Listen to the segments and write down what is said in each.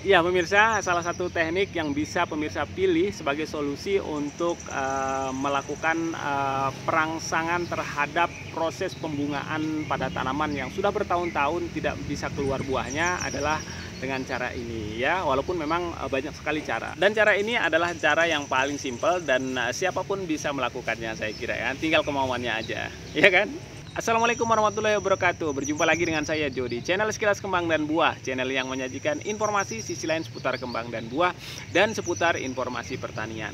Ya, pemirsa, salah satu teknik yang bisa pemirsa pilih sebagai solusi untuk uh, melakukan uh, perangsangan terhadap proses pembungaan pada tanaman yang sudah bertahun-tahun tidak bisa keluar buahnya adalah dengan cara ini ya walaupun memang eh, banyak sekali cara dan cara ini adalah cara yang paling simpel dan siapapun bisa melakukannya saya kira ya tinggal kemauannya aja ya kan Assalamualaikum warahmatullahi wabarakatuh Berjumpa lagi dengan saya Jody, channel Sekilas Kembang dan Buah Channel yang menyajikan informasi sisi lain seputar kembang dan buah Dan seputar informasi pertanian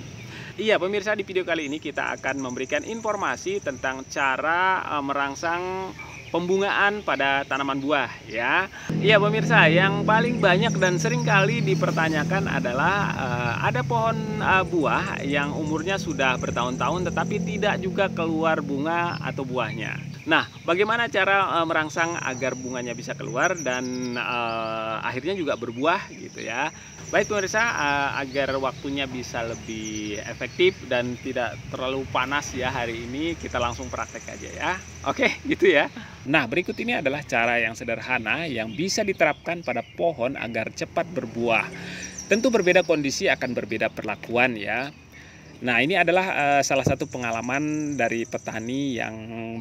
Iya pemirsa di video kali ini kita akan memberikan informasi tentang cara eh, merangsang pembungaan pada tanaman buah ya. Iya pemirsa, yang paling banyak dan sering kali dipertanyakan adalah uh, ada pohon uh, buah yang umurnya sudah bertahun-tahun tetapi tidak juga keluar bunga atau buahnya. Nah, bagaimana cara uh, merangsang agar bunganya bisa keluar dan uh, akhirnya juga berbuah gitu ya. Baik pemirsa, uh, eh, agar waktunya bisa lebih efektif dan tidak terlalu panas ya hari ini, kita langsung praktek aja ya. Oke, gitu ya. Nah, berikut ini adalah cara yang sederhana yang bisa diterapkan pada pohon agar cepat berbuah. Tentu berbeda kondisi akan berbeda perlakuan ya. Nah, ini adalah uh, salah satu pengalaman dari petani yang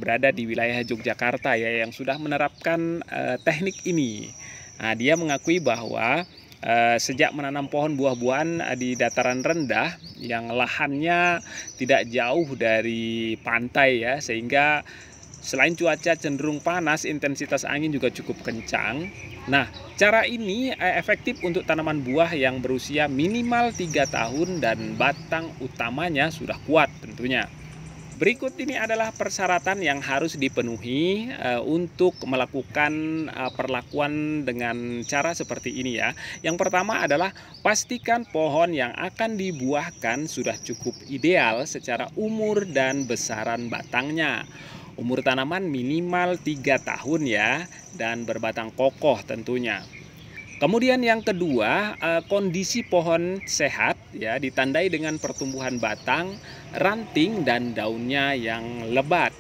berada di wilayah Yogyakarta ya yang sudah menerapkan uh, teknik ini. Nah, dia mengakui bahwa uh, sejak menanam pohon buah-buahan di dataran rendah yang lahannya tidak jauh dari pantai ya sehingga Selain cuaca cenderung panas, intensitas angin juga cukup kencang. Nah, cara ini eh, efektif untuk tanaman buah yang berusia minimal 3 tahun dan batang utamanya sudah kuat tentunya. Berikut ini adalah persyaratan yang harus dipenuhi eh, untuk melakukan eh, perlakuan dengan cara seperti ini ya. Yang pertama adalah pastikan pohon yang akan dibuahkan sudah cukup ideal secara umur dan besaran batangnya. Umur tanaman minimal 3 tahun ya dan berbatang kokoh tentunya. Kemudian yang kedua, eh, kondisi pohon sehat ya ditandai dengan pertumbuhan batang, ranting dan daunnya yang lebat.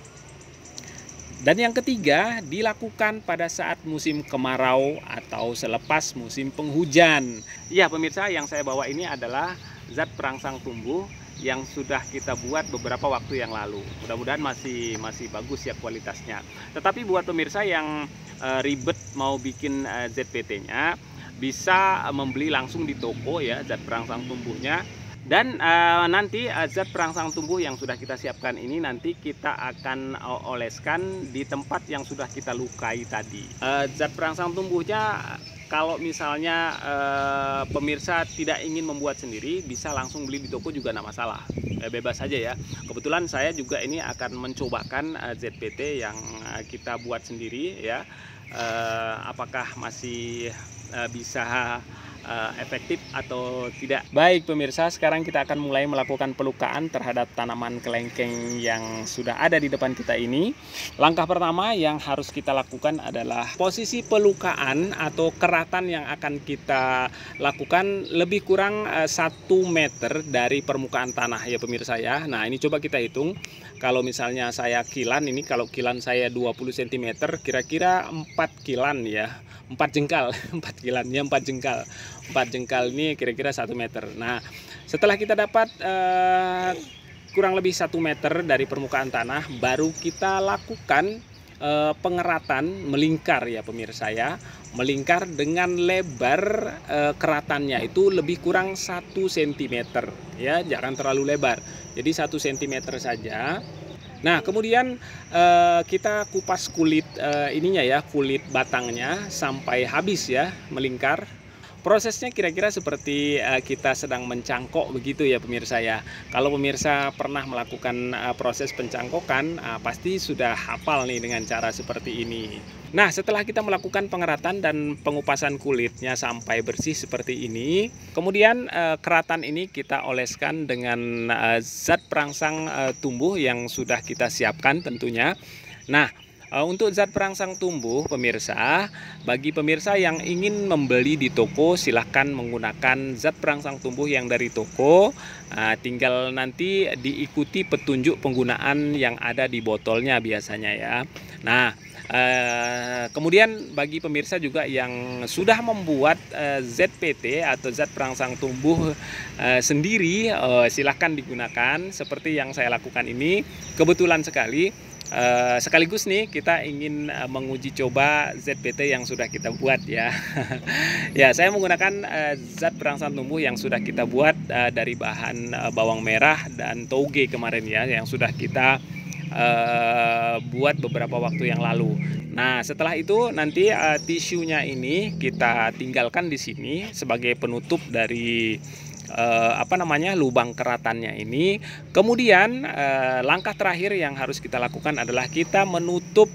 Dan yang ketiga, dilakukan pada saat musim kemarau atau selepas musim penghujan. Ya pemirsa, yang saya bawa ini adalah zat perangsang tumbuh yang sudah kita buat beberapa waktu yang lalu. Mudah-mudahan masih masih bagus ya kualitasnya. Tetapi buat pemirsa yang e, ribet mau bikin e, eh, ZPT-nya bisa membeli langsung di toko ya zat perangsang tumbuhnya dan e, nanti zat perangsang tumbuh yang sudah kita siapkan ini nanti kita akan oleskan di tempat yang sudah kita lukai tadi. zat perangsang tumbuhnya kalau misalnya e, pemirsa tidak ingin membuat sendiri bisa langsung beli di toko juga tidak masalah e, bebas saja ya kebetulan saya juga ini akan mencobakan e, eh, ZPT yang kita buat sendiri ya e, apakah masih e, bisa uh, efektif atau tidak. Baik pemirsa, sekarang kita akan mulai melakukan pelukaan terhadap tanaman kelengkeng yang sudah ada di depan kita ini. Langkah pertama yang harus kita lakukan adalah posisi pelukaan atau keratan yang akan kita lakukan lebih kurang uh, meter dari permukaan tanah ya pemirsa ya. Nah, ini coba kita hitung. Kalau misalnya saya kilan ini kalau kilan saya 20 cm kira-kira 4 kilan ya. 4 jengkal, 4 kilan ya 4 jengkal. 4 jengkal ini kira-kira 1 meter nah setelah kita dapat uh, kurang lebih satu meter dari permukaan tanah baru kita lakukan uh, pengeratan melingkar ya pemirsa ya melingkar dengan lebar uh, keratannya itu lebih kurang satu sentimeter ya jangan terlalu lebar jadi satu sentimeter saja Nah, kemudian eh, kita kupas kulit eh, ininya ya, kulit batangnya sampai habis ya, melingkar. Prosesnya kira-kira seperti uh, kita sedang mencangkok begitu ya pemirsa ya. Kalau pemirsa pernah melakukan uh, proses pencangkokan uh, pasti sudah hafal nih dengan cara seperti ini. Nah, setelah kita melakukan pengeratan dan pengupasan kulitnya sampai bersih seperti ini, kemudian uh, keratan ini kita oleskan dengan uh, zat perangsang uh, tumbuh yang sudah kita siapkan tentunya. Nah, Eh, untuk zat perangsang tumbuh, pemirsa, bagi pemirsa yang ingin membeli di toko, silahkan menggunakan zat perangsang tumbuh yang dari toko. Eh, tinggal nanti diikuti petunjuk penggunaan yang ada di botolnya biasanya ya. Nah, eh, kemudian bagi pemirsa juga yang sudah membuat ZPT atau zat perangsang tumbuh sendiri, silahkan digunakan seperti yang saya lakukan ini. Kebetulan sekali Eh, sekaligus nih kita ingin eh, menguji coba ZPT yang sudah kita buat ya. ya, saya menggunakan eh, zat perangsang tumbuh yang sudah kita buat dari bahan bawang merah dan toge kemarin ya yang sudah kita buat beberapa waktu yang lalu. Nah, setelah itu nanti uh, tisunya ini kita tinggalkan di sini sebagai penutup dari eh, apa namanya lubang keratannya ini. Kemudian eh, langkah terakhir yang harus kita lakukan adalah kita menutup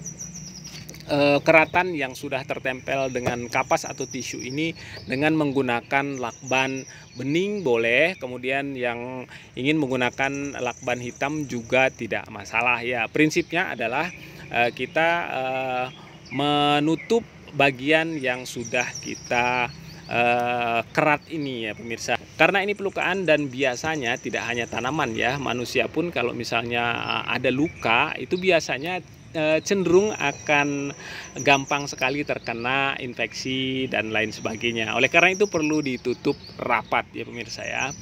eh, keratan yang sudah tertempel dengan kapas atau tisu ini dengan menggunakan lakban bening boleh kemudian yang ingin menggunakan lakban hitam juga tidak masalah ya prinsipnya adalah eh, kita eh, menutup bagian yang sudah kita Eh, kerat ini ya pemirsa karena ini pelukaan dan biasanya tidak hanya tanaman ya manusia pun kalau misalnya eh, ada luka itu biasanya eh, cenderung akan gampang sekali terkena infeksi dan lain sebagainya. Oleh karena itu perlu ditutup rapat ya pemirsa ya.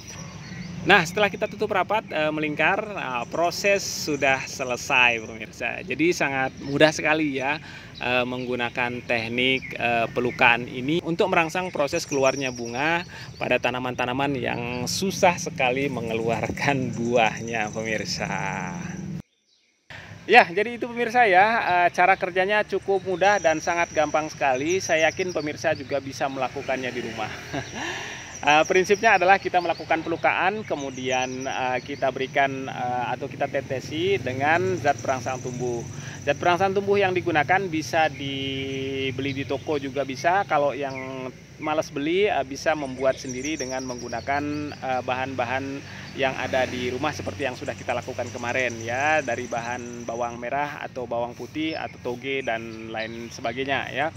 Nah, setelah kita tutup rapat e, melingkar, nah, proses sudah selesai pemirsa. Jadi sangat mudah sekali ya e, menggunakan teknik e, pelukan ini untuk merangsang proses keluarnya bunga pada tanaman-tanaman yang susah sekali mengeluarkan buahnya pemirsa. Ya, jadi itu pemirsa ya, cara kerjanya cukup mudah dan sangat gampang sekali. Saya yakin pemirsa juga bisa melakukannya di rumah. Eh, prinsipnya adalah kita melakukan pelukaan, kemudian uh, kita berikan uh, atau kita tetesi dengan zat perangsang tumbuh. Zat perangsang tumbuh yang digunakan bisa dibeli di toko juga bisa. Kalau yang malas beli uh, bisa membuat sendiri dengan menggunakan bahan-bahan uh, bahan -bahan yang ada di rumah seperti yang sudah kita lakukan kemarin ya dari bahan bawang merah atau bawang putih atau toge dan lain sebagainya ya.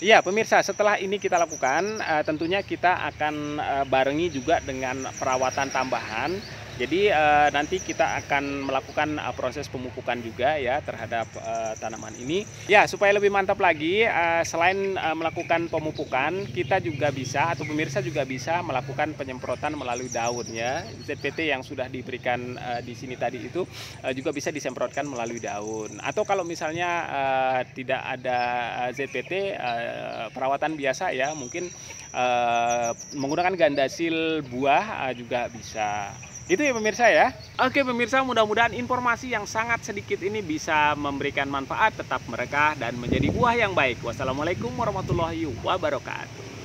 Iya pemirsa setelah ini kita lakukan eh, tentunya kita akan eh, barengi juga dengan perawatan tambahan jadi uh, nanti kita akan melakukan uh, proses pemupukan juga ya terhadap uh, tanaman ini. Ya supaya lebih mantap lagi, uh, selain uh, melakukan pemupukan, kita juga bisa atau pemirsa juga bisa melakukan penyemprotan melalui daun ya. ZPT yang sudah diberikan uh, di sini tadi itu uh, juga bisa disemprotkan melalui daun. Atau kalau misalnya uh, tidak ada ZPT, uh, perawatan biasa ya mungkin uh, menggunakan gandasil buah uh, juga bisa. Itu ya pemirsa ya. Oke pemirsa, mudah-mudahan informasi yang sangat sedikit ini bisa memberikan manfaat, tetap merekah dan menjadi buah yang baik. Wassalamualaikum warahmatullahi wabarakatuh.